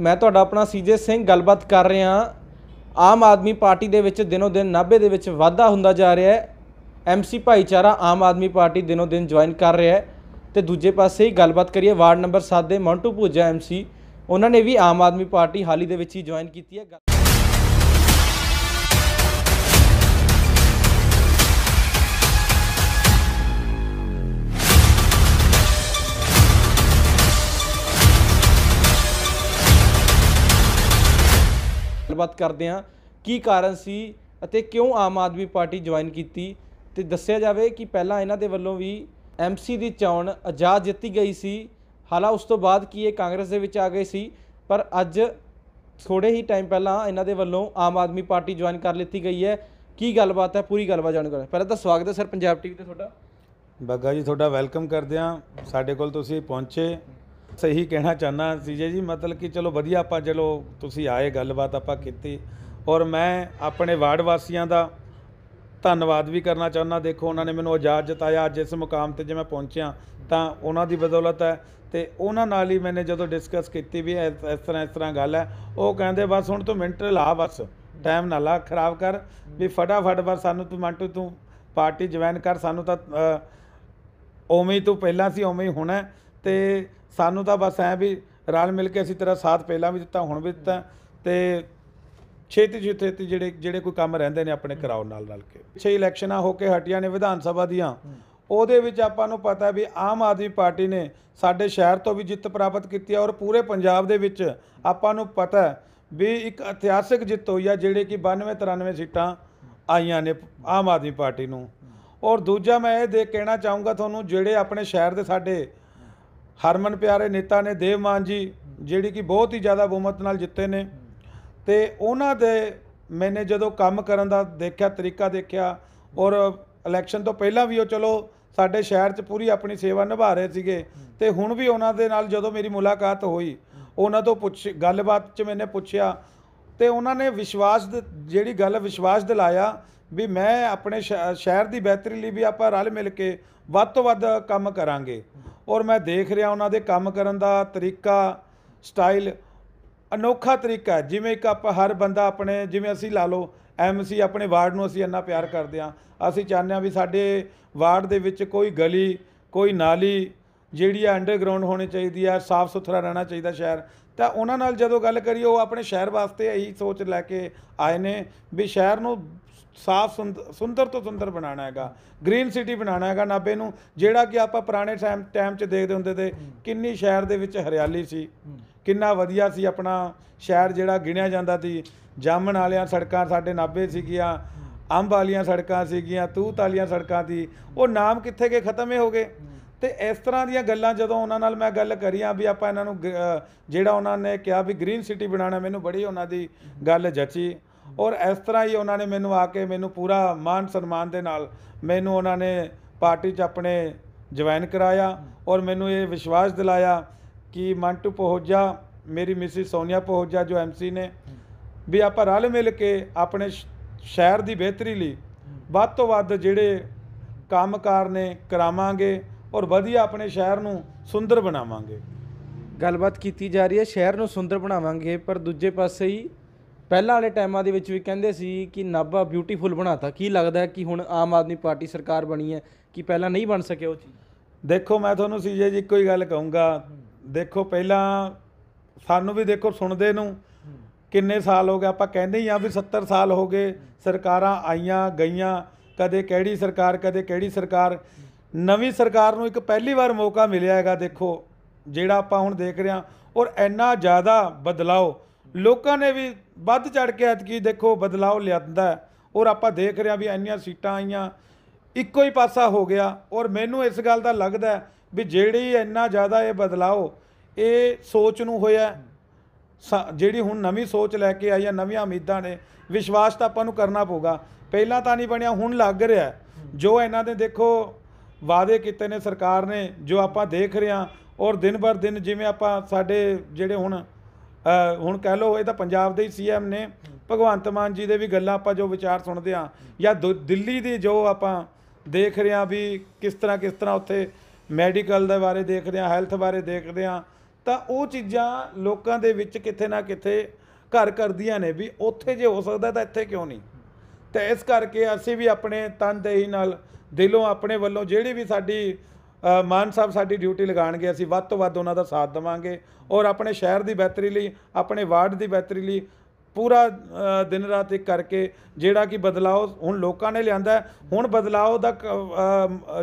ਮੈਂ ਤੁਹਾਡਾ ਆਪਣਾ ਸੀਜੇ ਸਿੰਘ ਗੱਲਬਾਤ ਕਰ ਰਿਹਾ ਆਮ ਆਦਮੀ ਪਾਰਟੀ ਦੇ ਵਿੱਚ ਦਿਨੋ ਦਿਨ ਨਾਭੇ ਦੇ ਵਿੱਚ ਵਾਧਾ ਹੁੰਦਾ ਜਾ ਰਿਹਾ ਹੈ ਐਮਸੀ ਭਾਈਚਾਰਾ ਆਮ ਆਦਮੀ ਪਾਰਟੀ ਦਿਨੋ ਦਿਨ ਜੁਆਇਨ ਕਰ ਰਿਹਾ ਹੈ ਤੇ ਦੂਜੇ ਪਾਸੇ ਹੀ ਗੱਲਬਾਤ ਕਰੀਏ ਵਾਰਡ ਨੰਬਰ 7 ਦੇ ਮੰਟੂ ਪੂਜਾ ਐਮਸੀ ਉਹਨਾਂ ਨੇ ਵੀ ਆਮ ਆਦਮੀ ਪਾਰਟੀ ਹਾਲੀ ਦੇ ਵਿੱਚ ਹੀ ਜੁਆਇਨ ਕੀਤੀ ਹੈ ਗੱਲਬਾਤ ਕਰਦੇ ਹਾਂ ਕੀ ਕਾਰਨ ਸੀ ਅਤੇ ਕਿਉਂ ਆਮ ਆਦਮੀ ਪਾਰਟੀ ਜੁਆਇਨ ਕੀਤੀ ਤੇ ਦੱਸਿਆ ਜਾਵੇ ਕਿ ਪਹਿਲਾਂ ਇਹਨਾਂ ਦੇ ਵੱਲੋਂ ਵੀ ਐਮਸੀ ਦੀ ਚੋਣ ਆਜ਼ਾਦ ਜਿੱਤੀ ਗਈ ਸੀ ਹਾਲਾ ਉਸ ਤੋਂ ਬਾਅਦ ਕੀ ਇਹ ਕਾਂਗਰਸ ਦੇ ਵਿੱਚ ਆ ਗਏ ਸੀ ਪਰ ਅੱਜ ਥੋੜੇ ਹੀ ਟਾਈਮ ਪਹਿਲਾਂ ਇਹਨਾਂ ਦੇ ਵੱਲੋਂ ਆਮ ਆਦਮੀ ਪਾਰਟੀ ਜੁਆਇਨ ਕਰ ਲਿੱਤੀ ਗਈ ਹੈ ਕੀ ਗੱਲਬਾਤ ਹੈ ਪੂਰੀ ਗੱਲਬਾਤ ਜਾਣ ਕਰ ਪਹਿਲਾਂ ਤਾਂ ਸਵਾਗਤ ਹੈ ਸਰ ਪੰਜਾਬ ਟੀਵੀ ਤੇ ਤੁਹਾਡਾ ਬੱਗਾ ਜੀ ਤੁਹਾਡਾ ਵੈਲਕਮ ਕਰਦੇ ਆ ਸਾਡੇ ਕੋਲ ਤੁਸੀਂ ਪਹੁੰਚੇ ਸਹੀ ਕਹਿਣਾ ਚਾਹਨਾ ਸੀ ਜੀ ਮਤਲਬ ਕਿ ਚਲੋ ਵਧੀਆ ਆਪਾਂ ਚਲੋ ਤੁਸੀਂ ਆਏ ਗੱਲਬਾਤ ਆਪਾਂ ਕੀਤੀ ਔਰ ਮੈਂ ਆਪਣੇ ਵਾਰਡ ਵਾਸੀਆਂ ਦਾ ਧੰਨਵਾਦ ਵੀ ਕਰਨਾ ਚਾਹਨਾ ਦੇਖੋ ਉਹਨਾਂ ਨੇ ਮੈਨੂੰ ਆਜ਼ਾਦ ਜਤਾਇਆ ਅੱਜ ਇਸ ਮੁਕਾਮ ਤੇ ਜੇ ਮੈਂ ਪਹੁੰਚਿਆ ਤਾਂ ਉਹਨਾਂ ਦੀ ਬਦੌਲਤ ਹੈ ਤੇ ਉਹਨਾਂ ਨਾਲ ਹੀ ਮੈਨੇ ਜਦੋਂ ਡਿਸਕਸ ਕੀਤੀ ਵੀ ਇਸ ਤਰ੍ਹਾਂ ਇਸ ਤਰ੍ਹਾਂ ਗੱਲ ਹੈ ਉਹ ਕਹਿੰਦੇ ਬਸ ਹੁਣ ਤੂੰ ਮਿੰਟ ਲਾ ਬਸ ਟਾਈਮ ਨਾ ਲਾ ਖਰਾਬ ਕਰ ਵੀ ਫਟਾਫਟ ਬਸ ਸਾਨੂੰ ਤੂੰ ਮੰਟੂ ਤੂੰ ਪਾਰਟੀ ਜੁਆਇਨ ਕਰ ਸਾਨੂੰ ਤਾਂ ਉਵੇਂ ਤੂੰ ਪਹਿਲਾਂ ਸੀ ਉਵੇਂ ਹੀ ਹੋਣਾ ਤੇ ਸਾਨੂੰ ਤਾਂ ਬਸ ਐ ਵੀ ਰਲ ਮਿਲ ਕੇ ਅਸੀਂ ਤੇਰਾ ਸਾਥ ਪਹਿਲਾਂ ਵੀ ਦਿੱਤਾ ਹੁਣ ਵੀ ਦਿੱਤਾ ਤੇ ਛੇਤੀ ਛੇਤੀ ਜਿਹੜੇ ਜਿਹੜੇ ਕੋਈ ਕੰਮ ਰਹਿੰਦੇ ਨੇ ਆਪਣੇ ਕਰਾਓ ਨਾਲ ਨਾਲ ਕੇ ਪਿੱਛੇ ਇਲੈਕਸ਼ਨਾਂ ਹੋ ਕੇ ਹਟੀਆਂ ਨੇ ਵਿਧਾਨ ਸਭਾ ਦੀਆਂ ਉਹਦੇ ਵਿੱਚ ਆਪਾਂ ਨੂੰ ਪਤਾ ਵੀ ਆਮ ਆਦਮੀ ਪਾਰਟੀ ਨੇ ਸਾਡੇ ਸ਼ਹਿਰ ਤੋਂ ਵੀ ਜਿੱਤ ਪ੍ਰਾਪਤ ਕੀਤੀ ਹੈ ਔਰ ਪੂਰੇ ਪੰਜਾਬ ਦੇ ਵਿੱਚ ਆਪਾਂ ਨੂੰ ਪਤਾ ਵੀ ਇੱਕ ਇਤਿਹਾਸਿਕ ਜਿੱਤ ਹੋਈ ਆ ਜਿਹੜੇ ਕਿ 92 93 ਸੀਟਾਂ ਆਈਆਂ ਨੇ ਆਮ ਆਦਮੀ ਪਾਰਟੀ ਨੂੰ ਔਰ ਦੂਜਾ ਮੈਂ ਇਹ ਦੇਖ ਕਹਿਣਾ ਚਾਹੂੰਗਾ ਤੁਹਾਨੂੰ ਜਿਹੜੇ ਆਪਣੇ ਸ਼ਹਿਰ ਦੇ ਸਾਡੇ ਹਰਮਨ ਪਿਆਰੇ ਨੇਤਾ ਨੇ ਦੇਵਮਾਨ ਜੀ ਜਿਹੜੀ ਕਿ ਬਹੁਤ ਹੀ ਜ਼ਿਆਦਾ ਬਹੁਮਤ ਨਾਲ ਜਿੱਤੇ ਨੇ ਤੇ ਉਹਨਾਂ ਦੇ ਮੈਨੇ ਜਦੋਂ ਕੰਮ ਕਰਨ ਦਾ ਦੇਖਿਆ ਤਰੀਕਾ ਦੇਖਿਆ ਔਰ ਇਲੈਕਸ਼ਨ ਤੋਂ ਪਹਿਲਾਂ ਵੀ ਉਹ ਚਲੋ ਸਾਡੇ ਸ਼ਹਿਰ 'ਚ ਪੂਰੀ ਆਪਣੀ ਸੇਵਾ ਨਿਭਾ ਰਹੇ ਸੀਗੇ ਤੇ ਹੁਣ ਵੀ ਉਹਨਾਂ ਦੇ ਨਾਲ ਜਦੋਂ ਮੇਰੀ ਮੁਲਾਕਾਤ ਹੋਈ ਉਹਨਾਂ ਤੋਂ ਪੁੱਛ ਗੱਲਬਾਤ 'ਚ ਮੈਨੇ ਪੁੱਛਿਆ ਤੇ ਉਹਨਾਂ ਨੇ ਵਿਸ਼ਵਾਸ ਜਿਹੜੀ ਗੱਲ ਵਿਸ਼ਵਾਸ ਦਿਲਾਇਆ ਵੀ ਮੈਂ ਆਪਣੇ ਸ਼ਹਿਰ ਦੀ ਬਿਹਤਰੀ ਲਈ ਵੀ ਆਪਾਂ ਰਲ ਮਿਲ ਕੇ ਵੱਧ ਤੋਂ ਵੱਧ ਕੰਮ ਕਰਾਂਗੇ ਔਰ ਮੈਂ ਦੇਖ ਰਿਹਾ ਉਹਨਾਂ ਦੇ ਕੰਮ ਕਰਨ ਦਾ ਤਰੀਕਾ ਸਟਾਈਲ ਅਨੋਖਾ ਤਰੀਕਾ ਜਿਵੇਂ ਇੱਕ ਆਪਾਂ ਹਰ ਬੰਦਾ ਆਪਣੇ ਜਿਵੇਂ ਅਸੀਂ ਲਾ ਲਓ ਐਮਸੀ ਆਪਣੇ ਵਾਰਡ ਨੂੰ ਅਸੀਂ ਇੰਨਾ ਪਿਆਰ ਕਰਦੇ ਆ ਅਸੀਂ ਚਾਹੁੰਦੇ ਆ ਵੀ ਸਾਡੇ ਵਾਰਡ ਦੇ ਵਿੱਚ ਕੋਈ ਗਲੀ ਕੋਈ ਨਾਲੀ ਜਿਹੜੀ ਆ ਅੰਡਰਗਰਾਉਂਡ ਹੋਣੀ ਚਾਹੀਦੀ ਆ ਸਾਫ਼ ਸੁਥਰਾ ਰਹਿਣਾ ਚਾਹੀਦਾ ਸ਼ਹਿਰ ਤਾਂ ਉਹਨਾਂ ਨਾਲ ਜਦੋਂ ਗੱਲ ਕਰੀ ਉਹ ਆਪਣੇ ਸ਼ਹਿਰ ਵਾਸਤੇ ਇਹੀ ਸੋਚ ਲੈ ਕੇ ਆਏ ਨੇ ਵੀ ਸ਼ਹਿਰ ਨੂੰ ਸਾਫ ਸੁੰਦਰ ਤੋਂ ਸੁੰਦਰ ਬਣਾਉਣਾ ਹੈਗਾ ਗ੍ਰੀਨ ਸਿਟੀ ਬਣਾਉਣਾ ਹੈਗਾ ਨਾਬੇ ਨੂੰ ਜਿਹੜਾ ਕਿ ਆਪਾਂ ਪੁਰਾਣੇ ਟਾਈਮ ਟਾਈਮ 'ਚ ਦੇਖਦੇ ਹੁੰਦੇ ਤੇ ਕਿੰਨੀ ਸ਼ਹਿਰ ਦੇ ਵਿੱਚ ਹਰਿਆਲੀ ਸੀ ਕਿੰਨਾ ਵਧੀਆ ਸੀ ਆਪਣਾ ਸ਼ਹਿਰ ਜਿਹੜਾ ਗਿਣਿਆ ਜਾਂਦਾ ਸੀ ਜਾਮਣ ਵਾਲਿਆਂ ਸੜਕਾਂ ਸਾਡੇ ਨਾਬੇ ਸੀਗੀਆਂ ਅੰਬ ਵਾਲੀਆਂ ਸੜਕਾਂ ਸੀਗੀਆਂ ਤੂਤ ਵਾਲੀਆਂ ਸੜਕਾਂ ਸੀ ਉਹ ਨਾਮ ਕਿੱਥੇ ਗਏ ਖਤਮ ਹੀ ਹੋ ਗਏ ਤੇ ਇਸ ਤਰ੍ਹਾਂ ਦੀਆਂ ਗੱਲਾਂ ਜਦੋਂ ਉਹਨਾਂ ਨਾਲ ਮੈਂ ਗੱਲ ਕਰੀਆਂ ਵੀ ਆਪਾਂ ਇਹਨਾਂ ਨੂੰ ਜਿਹੜਾ ਉਹਨਾਂ ਨੇ ਕਿਹਾ ਵੀ ਗ੍ਰੀਨ ਸਿਟੀ ਬਣਾਉਣਾ ਮੈਨੂੰ ਬੜੀ ਉਹਨਾਂ ਦੀ ਗੱਲ ਜੱਚੀ ਔਰ ਇਸ ਤਰ੍ਹਾਂ ਹੀ ਉਹਨਾਂ ਨੇ ਮੈਨੂੰ ਆ ਕੇ ਮੈਨੂੰ ਪੂਰਾ ਮਾਨ ਸਨਮਾਨ ਦੇ ਨਾਲ ਮੈਨੂੰ ਉਹਨਾਂ ਨੇ ਪਾਰਟੀ 'ਚ ਆਪਣੇ ਜੁਆਇਨ ਕਰਾਇਆ ਔਰ ਮੈਨੂੰ ਇਹ ਵਿਸ਼ਵਾਸ ਦਿਲਾਇਆ ਕਿ ਮੰਟੂ ਪੋਹਜਾ ਮੇਰੀ ਮਿਸਿਸ ਸੋਨੀਆ ਪੋਹਜਾ ਜੋ ਐਮਸੀ ਨੇ ਵੀ ਆਪਾਂ ਰਲ ਮਿਲ ਕੇ ਆਪਣੇ ਸ਼ਹਿਰ ਦੀ ਬਿਹਤਰੀ ਲਈ ਵੱਧ ਤੋਂ ਵੱਧ ਜਿਹੜੇ ਕੰਮਕਾਰ ਨੇ ਕਰਾਵਾਂਗੇ ਔਰ ਵਧੀਆ ਆਪਣੇ ਸ਼ਹਿਰ ਨੂੰ ਸੁੰਦਰ ਬਣਾਵਾਂਗੇ ਗੱਲਬਾਤ ਕੀਤੀ ਜਾ ਰਹੀ ਹੈ ਸ਼ਹਿਰ ਨੂੰ ਸੁੰਦਰ ਬਣਾਵਾਂਗੇ ਪਰ ਦੂਜੇ ਪਾਸੇ ਹੀ ਪਹਿਲਾਂ ਵਾਲੇ ਟਾਈਮਾਂ ਦੇ ਵਿੱਚ ਵੀ ਕਹਿੰਦੇ ਸੀ ਕਿ ਨਾਭਾ ਬਿਊਟੀਫੁਲ ਬਣਾਤਾ ਕੀ ਲੱਗਦਾ ਕਿ ਹੁਣ ਆਮ ਆਦਮੀ ਪਾਰਟੀ ਸਰਕਾਰ ਬਣੀ ਹੈ ਕਿ ਪਹਿਲਾਂ ਨਹੀਂ ਬਣ ਸਕਿਆ ਉਹ ਚੀਜ਼ ਦੇਖੋ ਮੈਂ ਤੁਹਾਨੂੰ ਸੀਜੇ ਜੀ ਇੱਕੋ ਹੀ ਗੱਲ ਕਹੂੰਗਾ ਦੇਖੋ ਪਹਿਲਾਂ ਸਾਨੂੰ ਵੀ ਦੇਖੋ ਸੁਣਦੇ ਨੂੰ ਕਿੰਨੇ ਸਾਲ ਹੋ ਗਏ ਆਪਾਂ ਕਹਿੰਦੇ ਹੀ ਆ ਵੀ 70 ਸਾਲ ਹੋ ਗਏ ਸਰਕਾਰਾਂ ਆਈਆਂ ਗਈਆਂ ਕਦੇ ਕਿਹੜੀ ਸਰਕਾਰ ਕਦੇ ਕਿਹੜੀ ਸਰਕਾਰ ਨਵੀਂ ਸਰਕਾਰ ਨੂੰ ਇੱਕ ਪਹਿਲੀ ਵਾਰ ਮੌਕਾ ਮਿਲਿਆ ਹੈਗਾ ਦੇਖੋ ਜਿਹੜਾ ਆਪਾਂ ਹੁਣ ਦੇਖ ਰਹੇ ਹਾਂ ਔਰ ਇੰਨਾ ਜ਼ਿਆਦਾ ਬਦਲਾਅ ਲੋਕਾਂ ਨੇ ਵੀ ਵੱਧ ਚੜ ਕੇ ਐਤਕੀ ਦੇਖੋ ਬਦਲਾਅ ਲਿਆਂਦਾ ਔਰ ਆਪਾਂ ਦੇਖ ਰਹੇ ਆ ਵੀ ਇੰਨੀਆਂ ਸੀਟਾਂ ਆਈਆਂ ਇੱਕੋ ਹੀ ਪਾਸਾ ਹੋ ਗਿਆ ਔਰ ਮੈਨੂੰ ਇਸ ਗੱਲ ਦਾ ਲੱਗਦਾ ਵੀ ਜਿਹੜੀ ਇੰਨਾ ਜ਼ਿਆਦਾ ਇਹ ਬਦਲਾਅ ਇਹ ਸੋਚ ਨੂੰ ਹੋਇਆ ਜਿਹੜੀ ਹੁਣ ਨਵੀਂ ਸੋਚ ਲੈ ਕੇ ਆਈ ਆ ਨਵੀਆਂ ਉਮੀਦਾਂ ਨੇ ਵਿਸ਼ਵਾਸ ਤਾਂ ਆਪਾਂ ਨੂੰ ਕਰਨਾ ਪਊਗਾ ਪਹਿਲਾਂ ਤਾਂ ਨਹੀਂ ਬਣਿਆ ਹੁਣ ਲੱਗ ਰਿਹਾ ਜੋ ਇਹਨਾਂ ਦੇ ਦੇਖੋ ਵਾਅਦੇ ਕੀਤੇ ਨੇ ਸਰਕਾਰ ਨੇ ਜੋ ਆਪਾਂ ਦੇਖ ਰਹੇ ਆ ਔਰ ਦਿਨ ਬਰ ਦਿਨ ਜਿਵੇਂ ਆਪਾਂ ਸਾਡੇ ਜਿਹੜੇ ਹੁਣ ਹੁਣ ਕਹਿ ਲਓ ਇਹ ਤਾਂ ਪੰਜਾਬ ਦੇ ਹੀ ਸੀਐਮ ਨੇ ਭਗਵੰਤ ਮਾਨ ਜੀ ਦੇ ਵੀ ਗੱਲਾਂ ਆਪਾਂ ਜੋ ਵਿਚਾਰ ਸੁਣਦੇ ਆ ਜਾਂ ਦਿੱਲੀ ਦੀ ਜੋ ਆਪਾਂ ਦੇਖ ਰਹੇ ਆ ਵੀ ਕਿਸ ਤਰ੍ਹਾਂ ਕਿਸ ਤਰ੍ਹਾਂ ਉੱਥੇ ਮੈਡੀਕਲ ਦੇ ਬਾਰੇ ਦੇਖਦੇ ਆ ਹੈਲਥ ਬਾਰੇ ਦੇਖਦੇ ਆ ਤਾਂ ਉਹ ਚੀਜ਼ਾਂ ਲੋਕਾਂ ਦੇ ਵਿੱਚ ਕਿੱਥੇ ਨਾ ਕਿੱਥੇ ਘਰ ਕਰਦੀਆਂ ਨੇ ਵੀ ਉੱਥੇ ਜੇ ਹੋ ਸਕਦਾ ਤਾਂ ਇੱਥੇ ਕਿਉਂ ਨਹੀਂ ਤੇ ਇਸ ਕਰਕੇ ਅਸੀਂ ਵੀ ਆਪਣੇ ਤਨਦੇਹੀ ਨਾਲ ਦਿਲੋਂ ਆਪਣੇ ਵੱਲੋਂ ਜਿਹੜੀ ਵੀ ਸਾਡੀ ਮਾਨ ਸਾਹਿਬ ਸਾਡੀ ਡਿਊਟੀ ਲਗਾਣਗੇ ਅਸੀਂ ਵੱਧ ਤੋਂ ਵੱਧ ਉਹਨਾਂ ਦਾ ਸਾਥ ਦੇਵਾਂਗੇ ਔਰ ਆਪਣੇ ਸ਼ਹਿਰ ਦੀ ਬਿਹਤਰੀ ਲਈ ਆਪਣੇ ਵਾਰਡ ਦੀ ਬਿਹਤਰੀ ਲਈ ਪੂਰਾ ਦਿਨ ਰਾਤ ਇੱਕ ਕਰਕੇ ਜਿਹੜਾ ਕਿ ਬਦਲਾਅ ਹੁਣ ਲੋਕਾਂ ਨੇ ਲਿਆਂਦਾ ਹੁਣ ਬਦਲਾਅ ਦਾ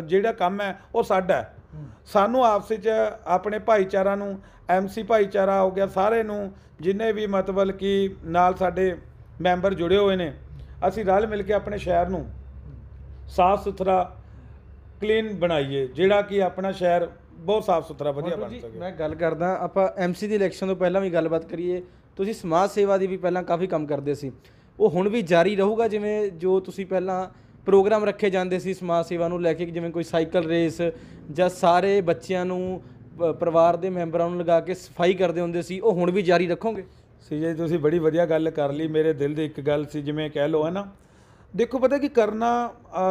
ਜਿਹੜਾ ਕੰਮ ਹੈ ਉਹ ਸਾਡਾ ਸਾਨੂੰ ਆਪਸ ਵਿੱਚ ਆਪਣੇ ਭਾਈਚਾਰਾ ਨੂੰ ਐਮਸੀ ਭਾਈਚਾਰਾ ਹੋ ਗਿਆ ਸਾਰੇ ਨੂੰ ਜਿੰਨੇ ਵੀ ਮਤਵਲ ਕੀ ਨਾਲ ਸਾਡੇ ਮੈਂਬਰ ਜੁੜੇ ਹੋਏ ਨੇ ਅਸੀਂ ਰਲ ਮਿਲ ਕੇ ਆਪਣੇ ਸ਼ਹਿਰ ਨੂੰ ਸਾਫ਼ ਸੁਥਰਾ ਕਲੀਨ ਬਣਾਈਏ ਜਿਹੜਾ ਕਿ ਆਪਣਾ ਸ਼ਹਿਰ ਬਹੁਤ ਸਾਫ ਸੁਥਰਾ ਵਧੀਆ ਬਣ ਸਕੇ ਮੈਂ ਗੱਲ ਕਰਦਾ ਆਪਾਂ ਐਮਸੀ ਦੀ ਇਲੈਕਸ਼ਨ ਤੋਂ ਪਹਿਲਾਂ ਵੀ ਗੱਲਬਾਤ ਕਰੀਏ ਤੁਸੀਂ ਸਮਾਜ ਸੇਵਾ ਦੀ ਵੀ ਪਹਿਲਾਂ ਕਾਫੀ ਕੰਮ ਕਰਦੇ ਸੀ ਉਹ ਹੁਣ ਵੀ ਜਾਰੀ ਰਹੂਗਾ ਜਿਵੇਂ ਜੋ ਤੁਸੀਂ ਪਹਿਲਾਂ ਪ੍ਰੋਗਰਾਮ ਰੱਖੇ ਜਾਂਦੇ ਸੀ ਸਮਾਜ ਸੇਵਾ ਨੂੰ ਲੈ ਕੇ ਜਿਵੇਂ ਕੋਈ ਸਾਈਕਲ ਰੇਸ ਜਾਂ ਸਾਰੇ ਬੱਚਿਆਂ ਨੂੰ ਪਰਿਵਾਰ ਦੇ ਮੈਂਬਰਾਂ ਨੂੰ ਲਗਾ ਕੇ ਸਫਾਈ ਕਰਦੇ ਹੁੰਦੇ ਸੀ ਉਹ ਹੁਣ ਵੀ ਜਾਰੀ ਰੱਖੋਗੇ ਸੀ ਜੀ ਤੁਸੀਂ ਬੜੀ ਵਧੀਆ ਗੱਲ ਕਰ ਲਈ ਮੇਰੇ ਦਿਲ ਦੀ ਇੱਕ ਗੱਲ ਸੀ ਜਿਵੇਂ ਕਹਿ ਲੋ ਹੈ ਨਾ ਦੇਖੋ ਪਤਾ ਕਿ ਕਰਨਾ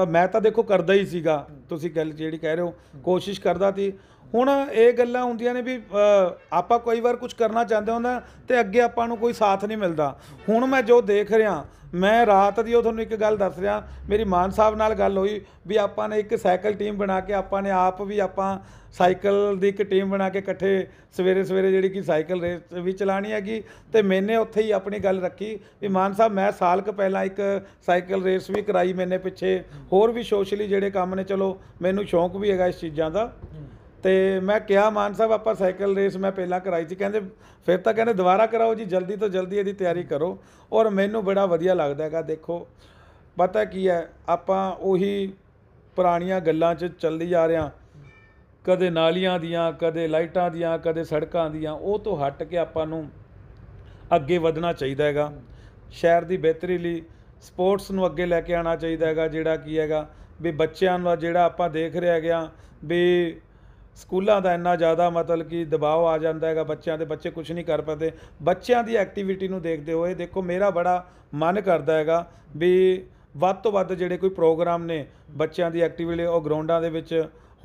ਮੈਂ ਤਾਂ ਦੇਖੋ ਕਰਦਾ ਹੀ ਸੀਗਾ ਤੁਸੀਂ ਗੱਲ ਜਿਹੜੀ ਕਹਿ ਰਹੇ ਹੋ ਕੋਸ਼ਿਸ਼ ਕਰਦਾ ਸੀ ਹੁਣ ਇਹ ਗੱਲਾਂ ਹੁੰਦੀਆਂ ਨੇ ਵੀ ਆਪਾਂ ਕੋਈ ਵਾਰ ਕੁਝ ਕਰਨਾ ਚਾਹੁੰਦੇ ਹੁੰਦਾ ਤੇ ਅੱਗੇ ਆਪਾਂ ਨੂੰ ਕੋਈ ਸਾਥ ਨਹੀਂ ਮਿਲਦਾ ਹੁਣ ਮੈਂ ਜੋ ਦੇਖ ਰਿਹਾ ਮੈਂ ਰਾਤ ਦੀ ਉਹ ਤੁਹਾਨੂੰ ਇੱਕ ਗੱਲ ਦੱਸ ਰਿਹਾ ਮੇਰੀ ਮਾਨ ਸਾਹਿਬ ਨਾਲ ਗੱਲ ਹੋਈ ਵੀ ਆਪਾਂ ਨੇ ਇੱਕ ਸਾਈਕਲ ਟੀਮ ਬਣਾ ਕੇ ਆਪਾਂ ਨੇ ਆਪ ਵੀ ਆਪਾਂ ਸਾਈਕਲ ਦੀ ਇੱਕ ਟੀਮ ਬਣਾ ਕੇ ਇਕੱਠੇ ਸਵੇਰੇ ਸਵੇਰੇ ਜਿਹੜੀ ਕਿ ਸਾਈਕਲ ਰੇਸ ਵੀ ਚਲਾਣੀ ਹੈਗੀ ਤੇ ਮੈਨੇ ਉੱਥੇ ਹੀ ਆਪਣੀ ਗੱਲ ਰੱਖੀ ਵੀ ਮਾਨ ਸਾਹਿਬ ਮੈਂ ਸਾਲ ਪਹਿਲਾਂ ਇੱਕ ਸਾਈਕਲ ਰੇਸ ਵੀ ਕਰਾਈ ਮੈਨੇ ਪਿੱਛੇ ਹੋਰ ਵੀ ਸੋਸ਼ਲੀ ਜਿਹੜੇ ਕੰਮ ਨੇ ਚਲੋ ਮੈਨੂੰ ਸ਼ੌਂਕ ਵੀ ਹੈਗਾ ਇਸ ਚੀਜ਼ਾਂ ਦਾ ਤੇ ਮੈਂ ਕਿਹਾ ਮਾਨ ਸਾਹਿਬ ਆਪਾਂ ਸਾਈਕਲ ਰੇਸ ਮੈਂ ਪਹਿਲਾਂ ਕਰਾਈ ਸੀ ਕਹਿੰਦੇ ਫਿਰ ਤਾਂ ਕਹਿੰਦੇ ਦੁਬਾਰਾ ਕਰਾਓ ਜੀ ਜਲਦੀ ਤੋਂ ਜਲਦੀ ਇਹਦੀ ਤਿਆਰੀ ਕਰੋ ਔਰ ਮੈਨੂੰ ਬੜਾ ਵਧੀਆ ਲੱਗਦਾ ਹੈਗਾ ਦੇਖੋ ਪਤਾ ਕੀ ਹੈ ਆਪਾਂ ਉਹੀ ਪੁਰਾਣੀਆਂ ਗੱਲਾਂ 'ਚ ਚੱਲਦੀ ਜਾ ਰਹੇ ਕਦੇ ਨਾਲੀਆਂ ਦੀਆਂ ਕਦੇ ਲਾਈਟਾਂ ਦੀਆਂ ਕਦੇ ਸੜਕਾਂ ਦੀਆਂ ਉਹ ਤੋਂ ਹਟ ਕੇ ਆਪਾਂ ਨੂੰ ਅੱਗੇ ਵਧਣਾ ਚਾਹੀਦਾ ਹੈਗਾ ਸ਼ਹਿਰ ਦੀ ਬਿਹਤਰੀ ਲਈ ਸਪੋਰਟਸ ਨੂੰ ਅੱਗੇ ਲੈ ਕੇ ਆਉਣਾ ਚਾਹੀਦਾ ਹੈਗਾ ਜਿਹੜਾ ਕੀ ਹੈਗਾ ਵੀ ਬੱਚਿਆਂ ਦਾ ਜਿਹੜਾ ਆਪਾਂ ਦੇਖ ਰਿਹਾ ਹੈਗਾ ਵੀ ਸਕੂਲਾਂ ਦਾ ਇੰਨਾ ਜ਼ਿਆਦਾ ਮਤਲਬ ਕਿ ਦਬਾਅ ਆ ਜਾਂਦਾ ਹੈਗਾ ਬੱਚਿਆਂ ਦੇ ਬੱਚੇ ਕੁਝ ਨਹੀਂ ਕਰ ਪਾਉਂਦੇ ਬੱਚਿਆਂ ਦੀ ਐਕਟੀਵਿਟੀ ਨੂੰ ਦੇਖਦੇ ਹੋਏ ਦੇਖੋ ਮੇਰਾ ਬੜਾ ਮਨ ਕਰਦਾ ਹੈਗਾ ਵੀ ਵੱਧ ਤੋਂ ਵੱਧ ਜਿਹੜੇ ਕੋਈ ਪ੍ਰੋਗਰਾਮ ਨੇ ਬੱਚਿਆਂ ਦੀ ਐਕਟੀਵਿਟੀ ਉਹ ਗਰਾਊਂਡਾਂ ਦੇ ਵਿੱਚ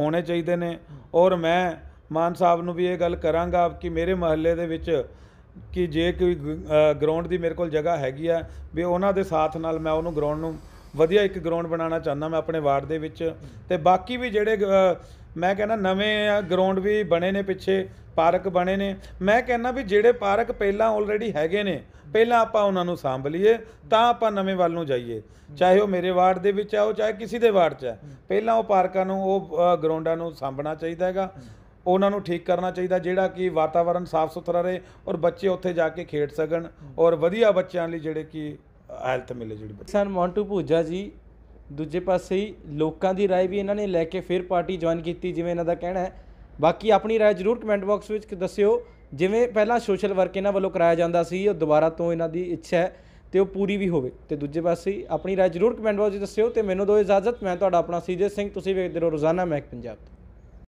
ਹੋਣੇ ਚਾਹੀਦੇ ਨੇ ਔਰ ਮੈਂ ਮਾਨ ਸਾਹਿਬ ਨੂੰ ਵੀ ਇਹ ਗੱਲ ਕਰਾਂਗਾ ਕਿ ਮੇਰੇ ਮਹੱਲੇ ਦੇ ਵਿੱਚ ਕਿ ਜੇ ਕੋਈ ਗਰਾਊਂਡ ਦੀ ਮੇਰੇ ਕੋਲ ਜਗ੍ਹਾ ਹੈਗੀ ਆ ਵੀ ਉਹਨਾਂ ਦੇ ਸਾਥ ਨਾਲ ਮੈਂ ਉਹਨੂੰ ਗਰਾਊਂਡ ਨੂੰ ਵਧੀਆ ਇੱਕ ਗਰਾਊਂਡ ਬਣਾਉਣਾ ਚਾਹੁੰਦਾ ਮੈਂ ਆਪਣੇ ਵਾਰਡ ਦੇ ਵਿੱਚ ਤੇ ਬਾਕੀ ਵੀ ਜਿਹੜੇ ਮੈਂ ਕਹਿੰਦਾ ਨਵੇਂ ਗਰਾਊਂਡ ਵੀ ਬਣੇ ਨੇ ਪਿੱਛੇ ਪਾਰਕ ਬਣੇ ਨੇ ਮੈਂ ਕਹਿੰਦਾ ਵੀ ਜਿਹੜੇ ਪਾਰਕ ਪਹਿਲਾਂ ਆਲਰੇਡੀ ਹੈਗੇ ਨੇ ਪਹਿਲਾਂ ਆਪਾਂ ਉਹਨਾਂ ਨੂੰ ਸਾਂਭ ਲਈਏ ਤਾਂ ਆਪਾਂ ਨਵੇਂ ਵੱਲ ਨੂੰ ਜਾਈਏ ਚਾਹੇ ਉਹ ਮੇਰੇ ਵਾਰਡ ਦੇ ਵਿੱਚ ਆ ਉਹ ਚਾਹੇ ਕਿਸੇ ਦੇ ਵਾਰਡ 'ਚ ਆ ਪਹਿਲਾਂ ਉਹ ਪਾਰਕਾਂ ਨੂੰ ਉਹ ਗਰਾਊਂਡਾਂ ਨੂੰ ਸਾਂਭਣਾ ਚਾਹੀਦਾ ਹੈਗਾ ਉਹਨਾਂ ਨੂੰ ਠੀਕ ਕਰਨਾ ਚਾਹੀਦਾ ਜਿਹੜਾ ਕਿ ਵਾਤਾਵਰਣ ਸਾਫ਼ ਸੁਥਰਾ ਰਹੇ ਔਰ ਬੱਚੇ ਉੱਥੇ ਜਾ ਕੇ ਖੇਡ ਸਕਣ ਔਰ ਵਧੀਆ ਬੱਚਿਆਂ ਲਈ ਜਿਹੜੇ ਕਿ ਹੈਲਥ ਮਿਲੇ ਜਿਹੜੀ ਸਰ ਮੌਂਟੂ ਪੂਜਾ ਜੀ ਦੂਜੇ ਪਾਸੇ ਹੀ ਲੋਕਾਂ ਦੀ رائے ਵੀ ਇਹਨਾਂ ਨੇ ਲੈ ਕੇ ਫਿਰ ਪਾਰਟੀ ਜੁਆਇਨ ਕੀਤੀ ਜਿਵੇਂ ਇਹਨਾਂ ਦਾ ਕਹਿਣਾ ਹੈ ਬਾਕੀ ਆਪਣੀ رائے ਜ਼ਰੂਰ ਕਮੈਂਟ ਬਾਕਸ ਵਿੱਚ ਦੱਸਿਓ ਜਿਵੇਂ ਪਹਿਲਾਂ ਸੋਸ਼ਲ ਵਰਕ ਇਹਨਾਂ ਵੱਲੋਂ ਕਰਾਇਆ ਜਾਂਦਾ ਸੀ ਉਹ ਦੁਬਾਰਾ ਤੋਂ ਇਹਨਾਂ ਦੀ ਇੱਛਾ ਹੈ ਤੇ ਉਹ ਪੂਰੀ ਵੀ ਹੋਵੇ ਤੇ ਦੂਜੇ ਪਾਸੇ ਆਪਣੀ رائے ਜ਼ਰੂਰ ਕਮੈਂਟ ਬਾਕਸ ਵਿੱਚ ਦੱਸਿਓ ਤੇ ਮੈਨੂੰ ਦਿਓ ਇਜਾਜ਼ਤ ਮੈਂ ਤੁਹਾਡਾ ਆਪਣਾ ਸੀਜੇ ਸਿੰਘ ਤੁਸੀਂ ਵੇਖਦੇ ਰਹੋ ਰੋਜ਼ਾਨਾ ਮੈਕ ਪੰਜਾਬ